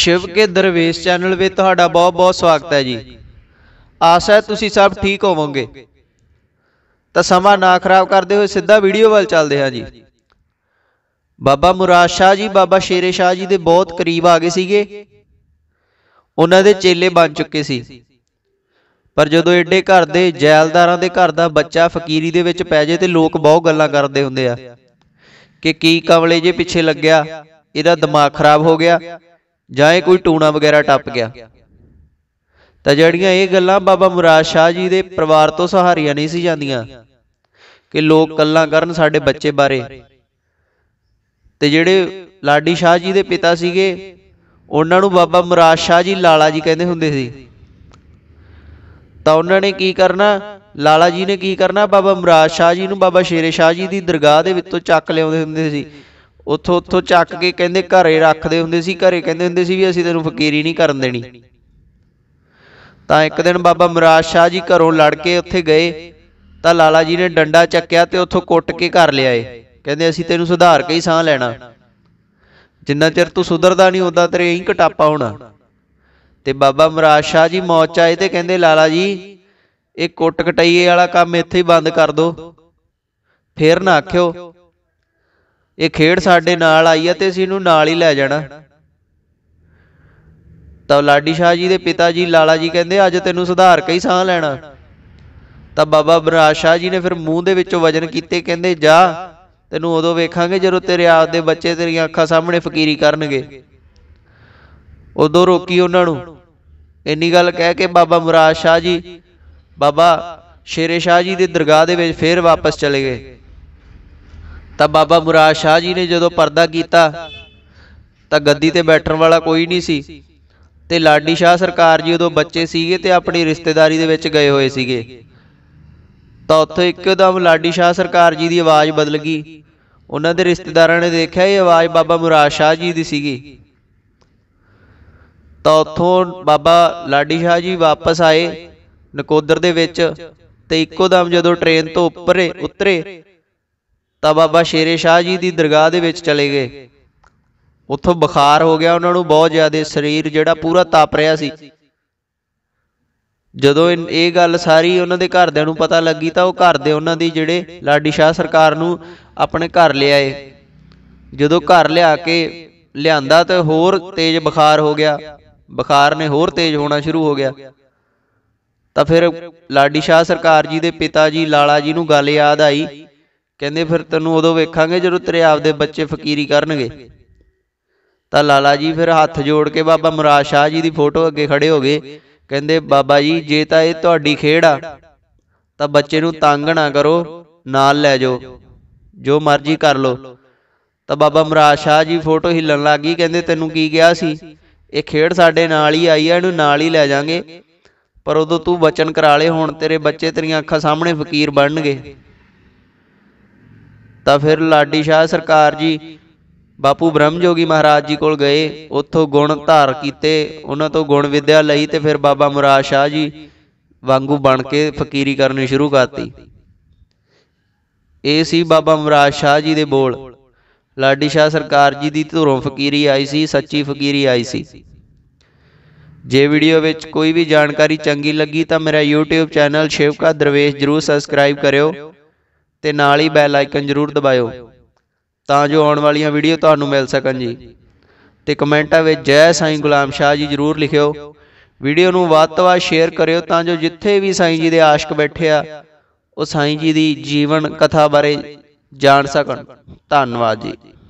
ਸ਼ਿਵ ਕੇ ਦਰਵੇਸ਼ channel 'ਤੇ ਤੁਹਾਡਾ ਬਹੁਤ-ਬਹੁਤ ਸਵਾਗਤ ਹੈ ਜੀ ਆਸ ਹੈ ਤੁਸੀਂ ਸਭ ਠੀਕ ਹੋਵੋਗੇ ਤਾਂ ਸਮਾਂ ਨਾ ਖਰਾਬ ਕਰਦੇ ਹੋਏ ਸਿੱਧਾ ਵੀਡੀਓ ਵੱਲ ਚੱਲਦੇ ਹਾਂ ਜੀ ਬਾਬਾ ਮੁਰਾਦ ਸ਼ਾਹ ਜੀ ਬਾਬਾ ਸ਼ੇਰੇ ਸ਼ਾਹ ਜੀ ਦੇ ਬਹੁਤ ਕਰੀਬ ਆ ਗਏ ਸੀਗੇ ਉਹਨਾਂ ਦੇ ਚੇਲੇ ਬਣ ਚੁੱਕੇ ਸੀ ਪਰ ਜਦੋਂ ਏਡੇ ਘਰ ਦੇ ਜੈਲਦਾਰਾਂ ਦੇ ਘਰ ਦਾ ਬੱਚਾ ਫਕੀਰੀ ਦੇ ਵਿੱਚ ਪੈ ਜੇ ਤੇ ਲੋਕ ਬਹੁਤ ਗੱਲਾਂ ਕਰਦੇ ਹੁੰਦੇ ਆ ਕਿ ਕੀ ਕਮਲੇ ਜੇ ਪਿੱਛੇ ਲੱਗਿਆ ਇਹਦਾ ਦਿਮਾਗ ਖਰਾਬ ਹੋ ਗਿਆ ਜਾਂ ਇਹ ਕੋਈ ਟੂਣਾ ਵਗੈਰਾ ਟੱਪ ਗਿਆ ਤਾਂ ਜਿਹੜੀਆਂ ਇਹ ਗੱਲਾਂ ਬਾਬਾ ਮੁਰਾਦ ਸ਼ਾਹ ਜੀ ਦੇ ਪਰਿਵਾਰ ਤੋਂ ਸਹਾਰੀਆਂ ਨਹੀਂ ਸੀ ਜਾਂਦੀਆਂ ਕਿ ਲੋਕ ਕੱਲਾਂ ਕਰਨ ਸਾਡੇ ਬੱਚੇ ਬਾਰੇ ਤੇ ਜਿਹੜੇ ਲਾਡੀ ਸ਼ਾਹ ਜੀ ਦੇ ਪਿਤਾ ਸੀਗੇ ਉਹਨਾਂ ਨੂੰ ਬਾਬਾ ਮੁਰਾਦ ਸ਼ਾਹ ਜੀ ਲਾਲਾ ਜੀ ਕਹਿੰਦੇ ਹੁੰਦੇ ਸੀ ਤਾਂ ਉਹਨਾਂ ਨੇ ਕੀ ਕਰਨਾ ਲਾਲਾ ਜੀ ਨੇ ਕੀ ਕਰਨਾ ਬਾਬਾ ਮੁਰਾਦ ਸ਼ਾਹ ਜੀ ਨੂੰ ਬਾਬਾ ਸ਼ੇਰੇ ਸ਼ਾਹ ਜੀ ਦੀ ਦਰਗਾਹ ਦੇ ਵਿੱਚੋਂ ਚੱਕ ਲਿਆਉਂਦੇ ਹੁੰਦੇ ਸੀ ਉੱਥੋਂ ਉੱਥੋਂ ਚੱਕ ਕੇ ਕਹਿੰਦੇ ਘਰੇ ਰੱਖਦੇ ਹੁੰਦੇ ਸੀ ਘਰੇ ਕਹਿੰਦੇ ਹੁੰਦੇ ਸੀ ਵੀ ਅਸੀਂ ਤੈਨੂੰ ਫਕੀਰੀ ਨਹੀਂ ਕਰਨ ਦੇਣੀ ਤਾਂ ਇੱਕ ਦਿਨ ਬਾਬਾ ਮਰਾਜ ਸ਼ਾਹ ਜੀ ਘਰੋਂ ਲੜ ਕੇ ਉੱਥੇ ਗਏ ਤਾਂ ਲਾਲਾ ਜੀ ਨੇ ਡੰਡਾ ਚੱਕਿਆ ਤੇ ਉੱਥੋਂ ਕੁੱਟ ਕੇ ਘਰ ਲਿਆਏ ਕਹਿੰਦੇ ਅਸੀਂ ਤੈਨੂੰ ਸੁਧਾਰ ਕੇ ਹੀ ਸਾਹ ਲੈਣਾ ਜਿੰਨਾ ਚਿਰ ਤੂੰ ਸੁਧਰਦਾ ਨਹੀਂ ਹੁੰਦਾ ਤੇਰੇ ਇਹੀ ਘਟਾਪਾ ਹੋਣਾ ਤੇ ਬਾਬਾ ਮਰਾਜ ਸ਼ਾਹ ਜੀ ਮੌਚ ਆਏ ਤੇ ਕਹਿੰਦੇ ਲਾਲਾ ਜੀ ਇਹ ਕੁੱਟ ਕਟਾਈਏ ਵਾਲਾ ਕੰਮ ਇੱਥੇ ਹੀ ਬੰਦ ਕਰ ਦਿਓ ਫੇਰ ਨਾ ਆਖਿਓ ਇਹ ਖੇਡ ਸਾਡੇ ਨਾਲ ਆਈ ਹੈ ਤੇ ਅਸੀਂ ਇਹਨੂੰ ਨਾਲ ਹੀ ਲੈ ਜਾਣਾ ਤਾਂ ਲਾਡੀ ਸ਼ਾਹ ਜੀ ਦੇ ਪਿਤਾ ਜੀ ਲਾਲਾ ਜੀ ਕਹਿੰਦੇ ਅੱਜ ਤੈਨੂੰ ਸੁਧਾਰ ਕੇ ਹੀ ਸਾਹ ਲੈਣਾ ਤਾਂ ਬਾਬਾ ਬਰਾਸ਼ ਸ਼ਾਹ ਜੀ ਨੇ ਫਿਰ ਮੂੰਹ ਦੇ ਵਿੱਚੋਂ ਵਜਨ ਕੀਤੇ ਕਹਿੰਦੇ ਜਾ ਤੈਨੂੰ ਉਦੋਂ ਵੇਖਾਂਗੇ ਜਦੋਂ ਤੇਰੇ ਆਪ ਦੇ ਬੱਚੇ ਤੇਰੀਆਂ ਅੱਖਾਂ ਸਾਹਮਣੇ ਫਕੀਰੀ ਕਰਨਗੇ ਉਦੋਂ ਰੋਕੀ ਉਹਨਾਂ ਨੂੰ ਇੰਨੀ ਗੱਲ ਕਹਿ ਕੇ ਬਾਬਾ ਮੁਰਾਦ ਸ਼ਾਹ ਜੀ ਬਾਬਾ ਸ਼ੇਰੇ ਸ਼ਾਹ ਜੀ ਦੇ ਦਰਗਾਹ ਦੇ ਵਿੱਚ ਫੇਰ ਵਾਪਸ ਚਲੇ ਗਏ ਤਾਂ ਬਾਬਾ ਮੁਰਾਦ ਸ਼ਾਹ ਜੀ ਨੇ ਜਦੋਂ ਪਰਦਾ ਕੀਤਾ ਤਾਂ ਗੱਦੀ ਤੇ ਬੈਠਣ ਵਾਲਾ ਕੋਈ ਨਹੀਂ ਸੀ ਤੇ ਲਾਡੀ ਸ਼ਾਹ ਸਰਕਾਰ ਜੀ ਉਦੋਂ ਬੱਚੇ ਸੀਗੇ ਤੇ ਆਪਣੀ ਰਿਸ਼ਤੇਦਾਰੀ ਦੇ ਵਿੱਚ ਗਏ ਹੋਏ ਸੀਗੇ ਤਾਂ ਉੱਥੇ ਇੱਕਦਮ ਲਾਡੀ ਸ਼ਾਹ ਸਰਕਾਰ ਜੀ ਦੀ ਆਵਾਜ਼ ਬਦਲ ਗਈ ਉਹਨਾਂ ਦੇ ਰਿਸ਼ਤੇਦਾਰਾਂ ਨੇ ਦੇਖਿਆ ਇਹ ਆਵਾਜ਼ ਬਾਬਾ ਮੁਰਾਦ ਸ਼ਾਹ ਜੀ ਦੀ ਸੀਗੀ ਤਾਂ ਉੱਥੋਂ ਬਾਬਾ ਲਾਡੀ ਸ਼ਾਹ ਜੀ ਵਾਪਸ ਆਏ ਨਕੋਦਰ ਦੇ ਵਿੱਚ ਤੇ ਇੱਕੋ ਦਮ ਜਦੋਂ ਟ੍ਰੇਨ ਤੋਂ ਉੱਪਰੇ ਉਤਰੇ ਤਾਂ ਬਾਬਾ ਸ਼ੇਰੇ ਸ਼ਾਹ ਜੀ ਦੀ ਦਰਗਾਹ ਦੇ ਵਿੱਚ ਚਲੇ ਗਏ ਉੱਥੋਂ ਬੁਖਾਰ ਹੋ ਗਿਆ ਉਹਨਾਂ ਨੂੰ ਬਹੁਤ ਜ਼ਿਆਦਾ ਸਰੀਰ ਜਿਹੜਾ ਪੂਰਾ ਤਪ ਰਿਹਾ ਸੀ ਜਦੋਂ ਇਹ ਗੱਲ ਸਾਰੀ ਉਹਨਾਂ ਦੇ ਘਰਦਿਆਂ ਨੂੰ ਪਤਾ ਲੱਗੀ ਤਾਂ ਉਹ ਘਰ ਦੇ ਉਹਨਾਂ ਦੀ ਜਿਹੜੇ ਲਾਡੀ ਸ਼ਾਹ ਸਰਕਾਰ ਨੂੰ ਆਪਣੇ ਘਰ ਲਿਆਏ ਜਦੋਂ ਘਰ ਲਿਆ ਕੇ ਲਿਆਂਦਾ ਤੇ ਹੋਰ ਤੇਜ਼ ਬੁਖਾਰ ਹੋ ਗਿਆ ਬੁਖਾਰ ਨੇ ਹੋਰ ਤੇਜ਼ ਹੋਣਾ ਸ਼ੁਰੂ ਹੋ ਗਿਆ ਤਾਂ ਫਿਰ ਲਾਡੀ ਸ਼ਾਹ ਸਰਕਾਰ ਜੀ ਦੇ ਪਿਤਾ ਜੀ ਲਾਲਾ ਜੀ ਨੂੰ ਗੱਲ ਯਾਦ ਆਈ ਕਹਿੰਦੇ ਫਿਰ ਤੈਨੂੰ ਉਦੋਂ ਵੇਖਾਂਗੇ ਜਦੋਂ ਤੇਰੇ ਆਪਦੇ ਬੱਚੇ ਫਕੀਰੀ ਕਰਨਗੇ ਤਾਂ ਲਾਲਾ ਜੀ ਫਿਰ ਹੱਥ ਜੋੜ ਕੇ ਬਾਬਾ ਮੁਰਾਦ ਸ਼ਾਹ ਜੀ ਦੀ ਫੋਟੋ ਅੱਗੇ ਖੜੇ ਹੋ ਗਏ ਕਹਿੰਦੇ ਬਾਬਾ ਜੀ ਜੇ ਤਾਂ ਇਹ ਤੁਹਾਡੀ ਖੇਡ ਆ ਤਾਂ ਬੱਚੇ ਨੂੰ ਤੰਗ ਨਾ ਕਰੋ ਨਾਲ ਲੈ ਜਾਓ ਜੋ ਮਰਜ਼ੀ ਕਰ ਲਓ ਤਾਂ ਬਾਬਾ ਮੁਰਾਦ ਸ਼ਾਹ ਜੀ ਫੋਟੋ ਹਿੱਲਣ ਲੱਗੀ ਕਹਿੰਦੇ ਤੈਨੂੰ ਕੀ ਕਿਹਾ ਸੀ ਇਹ ਖੇਡ ਸਾਡੇ ਨਾਲ ਹੀ ਆਈ ਆ ਇਹਨੂੰ ਨਾਲ ਹੀ ਲੈ ਜਾਾਂਗੇ ਪਰ ਉਦੋਂ ਤੂੰ ਬਚਨ ਕਰਾ ਲੇ ਹੁਣ ਤੇਰੇ ਬੱਚੇ ਤੇਰੀਆਂ ਅੱਖਾਂ ਸਾਹਮਣੇ ਫਕੀਰ ਬਣਨਗੇ ਤਾਂ ਫਿਰ ਲਾਡੀ ਸ਼ਾਹ ਸਰਕਾਰ ਜੀ ਬਾਪੂ ਬ੍ਰਹਮਜੋਗੀ ਮਹਾਰਾਜ ਜੀ ਕੋਲ ਗਏ ਉੱਥੋਂ ਗੁਣ ਧਾਰ ਕੀਤੇ ਉਹਨਾਂ ਤੋਂ ਗੁਣ ਵਿਦਿਆ ਲਈ ਤੇ ਫਿਰ ਬਾਬਾ ਮੁਰਾਦ ਸ਼ਾਹ ਜੀ ਵਾਂਗੂ ਬਣ ਕੇ ਫਕੀਰੀ ਕਰਨੀ ਸ਼ੁਰੂ ਕਰਤੀ ਇਹ ਸੀ ਬਾਬਾ ਮੁਰਾਦ ਸ਼ਾਹ ਜੀ ਦੇ ਬੋਲ ਲਾਡੀ ਸ਼ਾਹ ਸਰਕਾਰ ਜੀ ਦੀ ਧੁਰੋਂ ਫਕੀਰੀ ਆਈ ਸੀ ਸੱਚੀ ਫਕੀਰੀ ਆਈ ਸੀ ਜੇ ਵੀਡੀਓ ਵਿੱਚ ਕੋਈ ਵੀ ਜਾਣਕਾਰੀ ਚੰਗੀ ਲੱਗੀ ਤਾਂ ਮੇਰਾ YouTube ਚੈਨਲ ਸ਼ੇਵਕਾ ਦਰਵੇਸ਼ ਜਰੂਰ ਸਬਸਕ੍ਰਾਈਬ ਕਰਿਓ ਤੇ ਨਾਲ ਹੀ ਬੈਲ ਆਈਕਨ ਜ਼ਰੂਰ ਦਬਾਇਓ ਤਾਂ ਜੋ ਆਉਣ ਵਾਲੀਆਂ ਵੀਡੀਓ ਤੁਹਾਨੂੰ ਮਿਲ ਸਕਣ ਜੀ ਤੇ ਕਮੈਂਟਾਂ ਵਿੱਚ ਜੈ ਸਾਈਂ ਗੁਲਾਮ ਸ਼ਾਹ ਜੀ ਜ਼ਰੂਰ ਲਿਖਿਓ ਵੀਡੀਓ ਨੂੰ ਵੱਧ ਤੋਂ ਵੱਧ ਸ਼ੇਅਰ ਕਰਿਓ ਤਾਂ ਜੋ ਜਿੱਥੇ ਵੀ ਸਾਈਂ ਜੀ ਦੇ ਆਸ਼ਕ ਬੈਠੇ ਆ ਉਹ ਸਾਈਂ ਜੀ ਦੀ ਜੀਵਨ ਕਥਾ ਬਾਰੇ ਜਾਣ ਸਕਣ ਧੰਨਵਾਦ ਜੀ